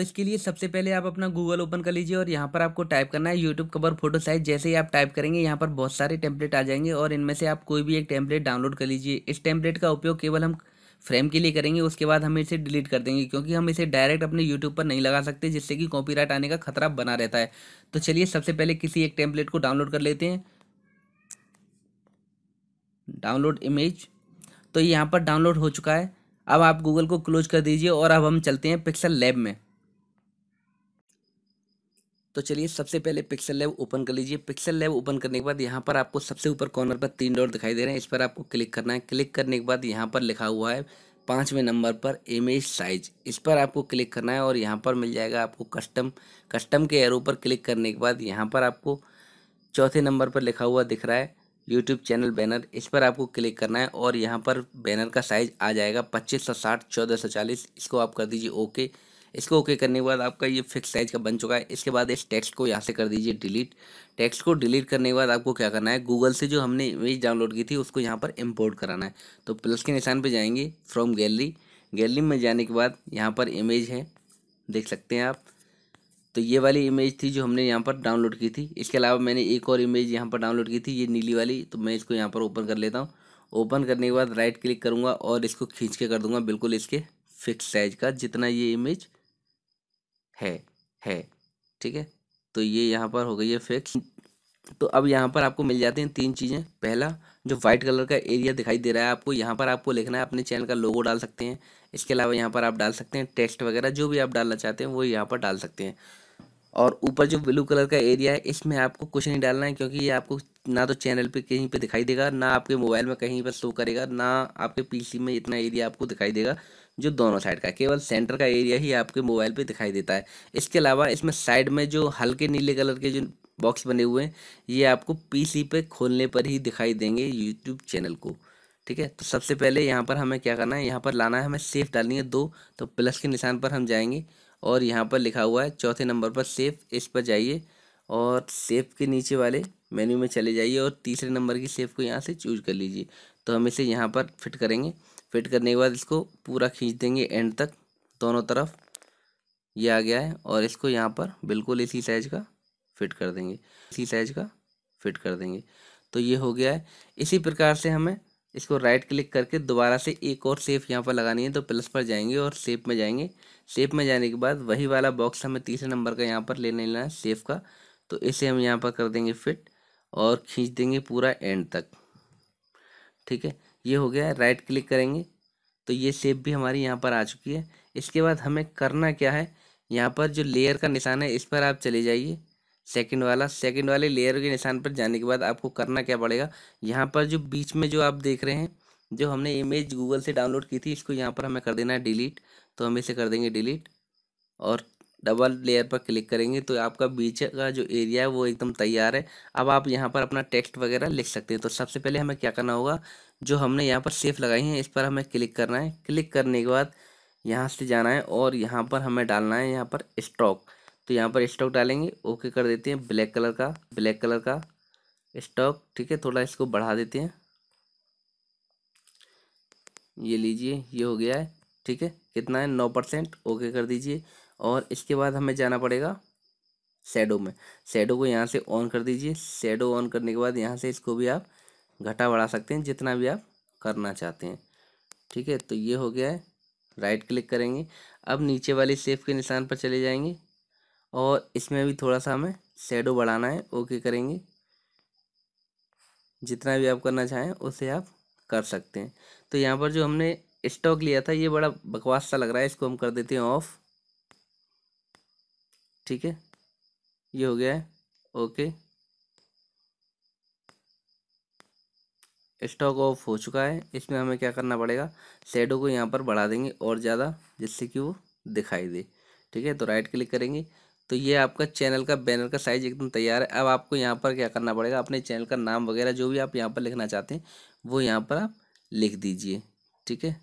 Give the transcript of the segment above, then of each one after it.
तो इसके लिए सबसे पहले आप अपना गूगल ओपन कर लीजिए और यहाँ पर आपको टाइप करना है यूट्यूब कवर फोटो साइज जैसे ही आप टाइप करेंगे यहाँ पर बहुत सारे टेम्पलेट आ जाएंगे और इनमें से आप कोई भी एक टेम्पलेट डाउनलोड कर लीजिए इस टेम्पलेट का उपयोग केवल हम फ्रेम के लिए करेंगे उसके बाद हम इसे डिलीट कर देंगे क्योंकि हम इसे डायरेक्ट अपने यूट्यूब पर नहीं लगा सकते जिससे कि कॉपीराइट आने का खतरा बना रहता है तो चलिए सबसे पहले किसी एक टेम्पलेट को डाउनलोड कर लेते हैं डाउनलोड इमेज तो यहाँ पर डाउनलोड हो चुका है अब आप गूगल को क्लोज कर दीजिए और अब हम चलते हैं पिक्सल लैब में तो चलिए सबसे पहले पिक्सल लैब ओपन कर लीजिए पिक्सल लैब ओपन करने के बाद यहाँ पर आपको सबसे ऊपर कॉर्नर पर तीन डॉट दिखाई दे रहे हैं इस पर आपको क्लिक करना है क्लिक करने के बाद यहाँ पर लिखा हुआ है पाँचवें नंबर पर इमेज साइज इस पर आपको क्लिक करना है और यहाँ पर मिल जाएगा आपको कस्टम कस्टम के एरो पर क्लिक करने के बाद यहाँ पर आपको चौथे नंबर पर लिखा हुआ दिख रहा है यूट्यूब चैनल बैनर इस पर आपको क्लिक करना है और यहाँ पर बैनर का साइज़ आ जाएगा पच्चीस सौ साठ चौदह सौ चालीस इसको आप कर दीजिए ओके इसको ओके करने के बाद आपका ये फिक्स साइज का बन चुका है इसके बाद इस टेक्स्ट को यहाँ से कर दीजिए डिलीट टेक्स्ट को डिलीट करने के बाद आपको क्या करना है गूगल से जो हमने इमेज डाउनलोड की थी उसको यहाँ पर इम्पोर्ट कराना है तो प्लस के निशान पर जाएंगे फ्रॉम गैलरी गैलरी में जाने के बाद यहाँ पर इमेज है देख सकते हैं आप तो ये वाली इमेज थी जो हमने यहाँ पर डाउनलोड की थी इसके अलावा मैंने एक और इमेज यहाँ पर डाउनलोड की थी ये नीली वाली तो मैं इसको यहाँ पर ओपन कर लेता हूँ ओपन करने के बाद राइट क्लिक करूँगा और इसको खींच के कर दूँगा बिल्कुल इसके फिक्स साइज का जितना ये इमेज है है ठीक है तो ये यहाँ पर हो गई है फिक्स तो अब यहाँ पर आपको मिल जाती हैं तीन चीज़ें पहला जो वाइट कलर का एरिया दिखाई दे रहा है आपको यहाँ पर आपको लिखना है अपने चैनल का लोगो डाल सकते हैं इसके अलावा यहाँ पर आप डाल सकते हैं टेक्स्ट वगैरह जो भी आप डालना चाहते हैं वो यहाँ पर डाल सकते हैं और ऊपर जो ब्लू कलर का एरिया है इसमें आपको कुछ नहीं डालना है क्योंकि ये आपको ना तो चैनल पे कहीं पे दिखाई देगा ना आपके मोबाइल में कहीं पर शो करेगा ना आपके पीसी में इतना एरिया आपको दिखाई देगा जो दोनों साइड का केवल सेंटर का एरिया ही आपके मोबाइल पे दिखाई देता है इसके अलावा इसमें साइड में जो हल्के नीले कलर के जो बॉक्स बने हुए हैं ये आपको पीसी पे खोलने पर ही दिखाई देंगे यूट्यूब चैनल को ठीक है तो सबसे पहले यहाँ पर हमें क्या करना है यहाँ पर लाना है हमें सेफ डालनी है दो तो प्लस के निशान पर हम जाएंगे और यहाँ पर लिखा हुआ है चौथे नंबर पर सेफ इस पर जाइए और सेफ के नीचे वाले मेन्यू में चले जाइए और तीसरे नंबर की सेफ को यहाँ से चूज कर लीजिए तो हम इसे यहाँ पर फिट करेंगे फिट करने के बाद इसको पूरा खींच देंगे एंड तक दोनों तरफ ये आ गया है और इसको यहाँ पर बिल्कुल इसी साइज का फिट कर देंगे इसी साइज का फिट कर देंगे तो ये हो गया है इसी प्रकार से हमें इसको राइट क्लिक करके दोबारा से एक और सेप यहाँ पर लगानी है तो प्लस पर जाएंगे और सेप में जाएंगे सेप में जाने के बाद वही वाला बॉक्स हमें तीसरे नंबर का यहाँ पर लेने लेना है सेफ का तो इसे हम यहाँ पर कर देंगे फिट और खींच देंगे पूरा एंड तक ठीक है ये हो गया राइट क्लिक करेंगे तो ये सेप भी हमारी यहाँ पर आ चुकी है इसके बाद हमें करना क्या है यहाँ पर जो लेयर का निशान है इस पर आप चले जाइए सेकंड वाला सेकंड वाले लेयर के निशान पर जाने के बाद आपको करना क्या पड़ेगा यहाँ पर जो बीच में जो आप देख रहे हैं जो हमने इमेज गूगल से डाउनलोड की थी इसको यहाँ पर हमें कर देना है डिलीट तो हम इसे कर देंगे डिलीट और डबल लेयर पर क्लिक करेंगे तो आपका बीच का जो एरिया है वो एकदम तैयार है अब आप यहाँ पर अपना टेक्स्ट वगैरह लिख सकते हैं तो सबसे पहले हमें क्या करना होगा जो हमने यहाँ पर सेफ लगाई है इस पर हमें क्लिक करना है क्लिक करने के बाद यहाँ से जाना है और यहाँ पर हमें डालना है यहाँ पर स्टॉक तो यहाँ पर स्टॉक डालेंगे ओके कर देते हैं ब्लैक कलर का ब्लैक कलर का स्टॉक ठीक है थोड़ा इसको बढ़ा देते हैं ये लीजिए ये हो गया है ठीक है कितना है नौ परसेंट ओके कर दीजिए और इसके बाद हमें जाना पड़ेगा शेडो में शेडो को यहाँ से ऑन कर दीजिए शेडो ऑन करने के बाद यहाँ से इसको भी आप घटा बढ़ा सकते हैं जितना भी आप करना चाहते हैं ठीक है तो ये हो गया है राइट क्लिक करेंगे अब नीचे वाले सेफ के निशान पर चले जाएंगे और इसमें भी थोड़ा सा हमें शेडो बढ़ाना है ओके करेंगे जितना भी आप करना चाहें उसे आप कर सकते हैं तो यहाँ पर जो हमने स्टॉक लिया था ये बड़ा बकवास सा लग रहा है इसको हम कर देते हैं ऑफ ठीक है ये हो गया है ओके स्टॉक ऑफ हो चुका है इसमें हमें क्या करना पड़ेगा शेडो को यहाँ पर बढ़ा देंगे और ज़्यादा जिससे कि वो दिखाई दे ठीक है तो राइट क्लिक करेंगे तो ये आपका चैनल का बैनर का साइज एकदम तैयार है अब आपको यहाँ पर क्या करना पड़ेगा अपने चैनल का नाम वगैरह जो भी आप यहाँ पर लिखना चाहते हैं वो यहाँ पर आप लिख दीजिए ठीक है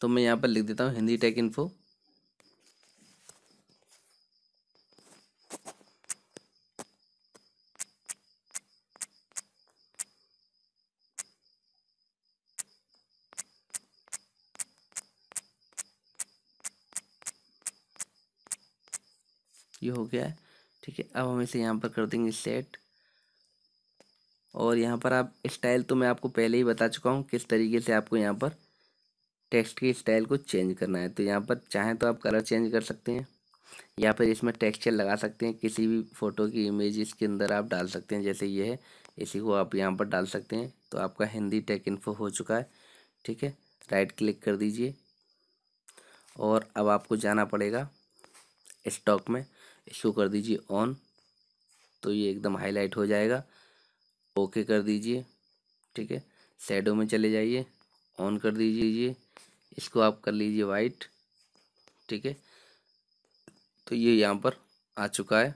तो मैं यहाँ पर लिख देता हूँ हिंदी टेक इन्फो ये हो गया है ठीक है अब हम इसे यहाँ पर कर देंगे सेट और यहाँ पर आप स्टाइल तो मैं आपको पहले ही बता चुका हूँ किस तरीके से आपको यहाँ पर टेक्स्ट की स्टाइल को चेंज करना है तो यहाँ पर चाहें तो आप कलर चेंज कर सकते हैं या फिर इसमें टेक्सचर लगा सकते हैं किसी भी फ़ोटो की इमेज इसके अंदर आप डाल सकते हैं जैसे ये है इसी को आप यहाँ पर डाल सकते हैं तो आपका हिंदी टेक इन्फो हो चुका है ठीक है राइट क्लिक कर दीजिए और अब आपको जाना पड़ेगा स्टॉक में इसको कर दीजिए ऑन तो ये एकदम हाईलाइट हो जाएगा ओके कर दीजिए ठीक है शेडो में चले जाइए ऑन कर दीजिए इसको आप कर लीजिए वाइट ठीक है तो ये यहाँ पर आ चुका है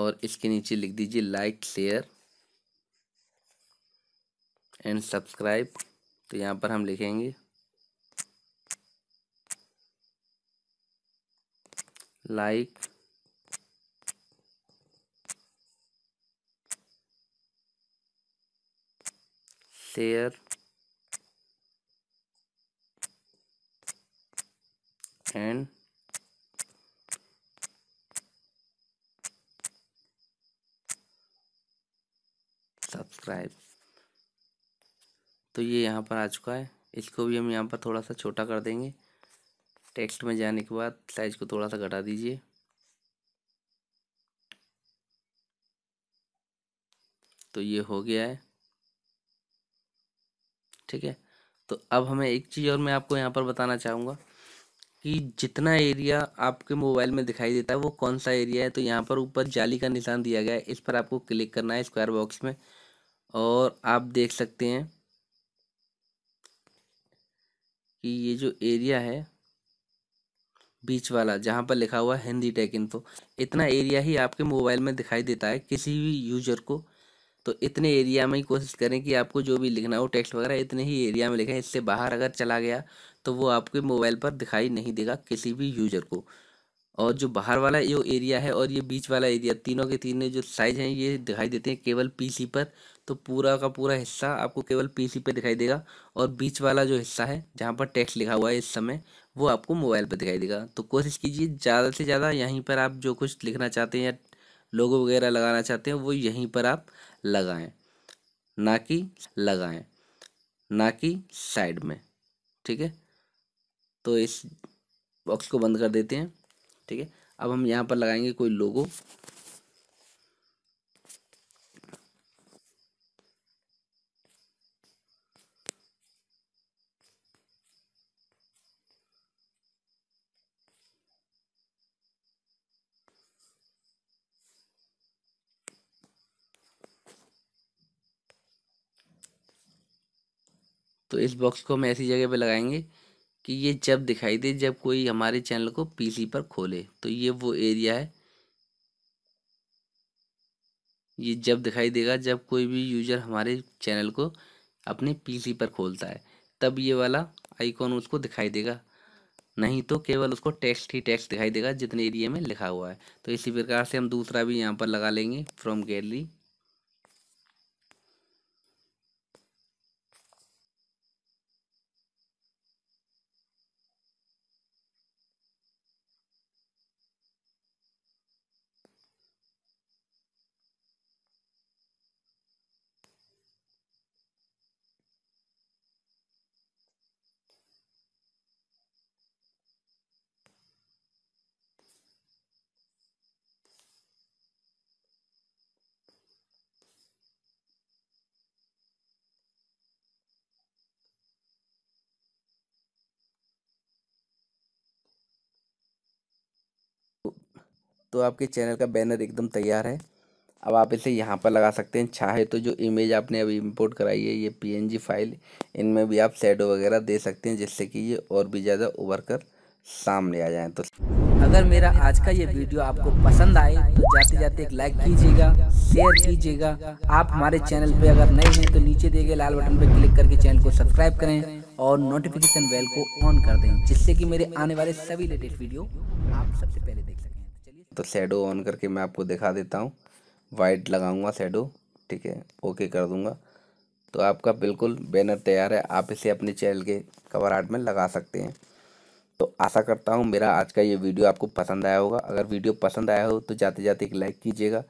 और इसके नीचे लिख दीजिए लाइक शेयर एंड सब्सक्राइब तो यहाँ पर हम लिखेंगे लाइक शेयर एंड सब्सक्राइब तो ये यहाँ पर आ चुका है इसको भी हम यहाँ पर थोड़ा सा छोटा कर देंगे टेक्स्ट में जाने के बाद साइज को थोड़ा सा घटा दीजिए तो ये हो गया है ठीक है तो अब हमें एक चीज़ और मैं आपको यहाँ पर बताना चाहूँगा कि जितना एरिया आपके मोबाइल में दिखाई देता है वो कौन सा एरिया है तो यहाँ पर ऊपर जाली का निशान दिया गया है इस पर आपको क्लिक करना है स्क्वायर बॉक्स में और आप देख सकते हैं कि ये जो एरिया है बीच वाला जहाँ पर लिखा हुआ हिंदी टेक इन्फो इतना एरिया ही आपके मोबाइल में दिखाई देता है किसी भी यूजर को तो इतने एरिया में ही कोशिश करें कि आपको जो भी लिखना हो टेक्स्ट वगैरह इतने ही एरिया में लिखें इससे बाहर अगर चला गया तो वो आपके मोबाइल पर दिखाई नहीं देगा किसी भी यूजर को और जो बाहर वाला ये एरिया है और ये बीच वाला एरिया तीनों के तीनों जो साइज हैं ये दिखाई देते हैं केवल पी पर तो पूरा का पूरा हिस्सा आपको केवल पी पर दिखाई देगा और बीच वाला जो हिस्सा है जहाँ पर टैक्स लिखा हुआ है इस समय वो आपको मोबाइल पर दिखाई देगा तो कोशिश कीजिए ज़्यादा से ज़्यादा यहीं पर आप जो कुछ लिखना चाहते हैं या लोगो वगैरह लगाना चाहते हैं वो यहीं पर आप लगाएं ना कि लगाएं ना कि साइड में ठीक है तो इस बॉक्स को बंद कर देते हैं ठीक है अब हम यहाँ पर लगाएंगे कोई लोगो तो इस बॉक्स को हम ऐसी जगह पे लगाएंगे कि ये जब दिखाई दे जब कोई हमारे चैनल को पीसी पर खोले तो ये वो एरिया है ये जब दिखाई देगा जब कोई भी यूज़र हमारे चैनल को अपने पीसी पर खोलता है तब ये वाला आइकॉन उसको दिखाई देगा नहीं तो केवल उसको टेक्स्ट ही टेक्स्ट दिखाई देगा जितने एरिया में लिखा हुआ है तो इसी प्रकार से हम दूसरा भी यहाँ पर लगा लेंगे फ्रॉम गैलरी तो आपके चैनल का बैनर एकदम तैयार है अब आप इसे यहाँ पर लगा सकते हैं चाहे तो जो इमेज आपने अभी इंपोर्ट कराई है ये पीएनजी फाइल इनमें भी आप सैडो वगैरह दे सकते हैं जिससे कि ये और भी ज़्यादा उभर कर सामने आ जाए तो अगर मेरा आज का ये वीडियो आपको पसंद आए तो जाते जाते एक लाइक कीजिएगा शेयर कीजिएगा आप हमारे चैनल पर अगर नए हैं तो नीचे दिए गए लाल बटन पर क्लिक करके चैनल को सब्सक्राइब करें और नोटिफिकेशन बेल को ऑन कर दें जिससे कि मेरे आने वाले सभी लेटेस्ट वीडियो आप सबसे पहले देख सकें तो शेडो ऑन करके मैं आपको दिखा देता हूँ वाइट लगाऊंगा शेडो ठीक है ओके कर दूंगा तो आपका बिल्कुल बैनर तैयार है आप इसे अपने चैनल के कवर आर्ट में लगा सकते हैं तो आशा करता हूँ मेरा आज का ये वीडियो आपको पसंद आया होगा अगर वीडियो पसंद आया हो तो जाते जाते एक लाइक कीजिएगा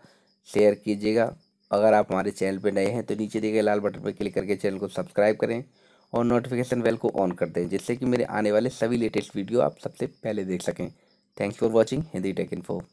शेयर कीजिएगा अगर आप हमारे चैनल पर नए हैं तो नीचे दिए गए लाल बटन पर क्लिक करके चैनल को सब्सक्राइब करें और नोटिफिकेशन बेल को ऑन कर दें जिससे कि मेरे आने वाले सभी लेटेस्ट वीडियो आप सबसे पहले देख सकें Thanks for watching Hindi Tech Info.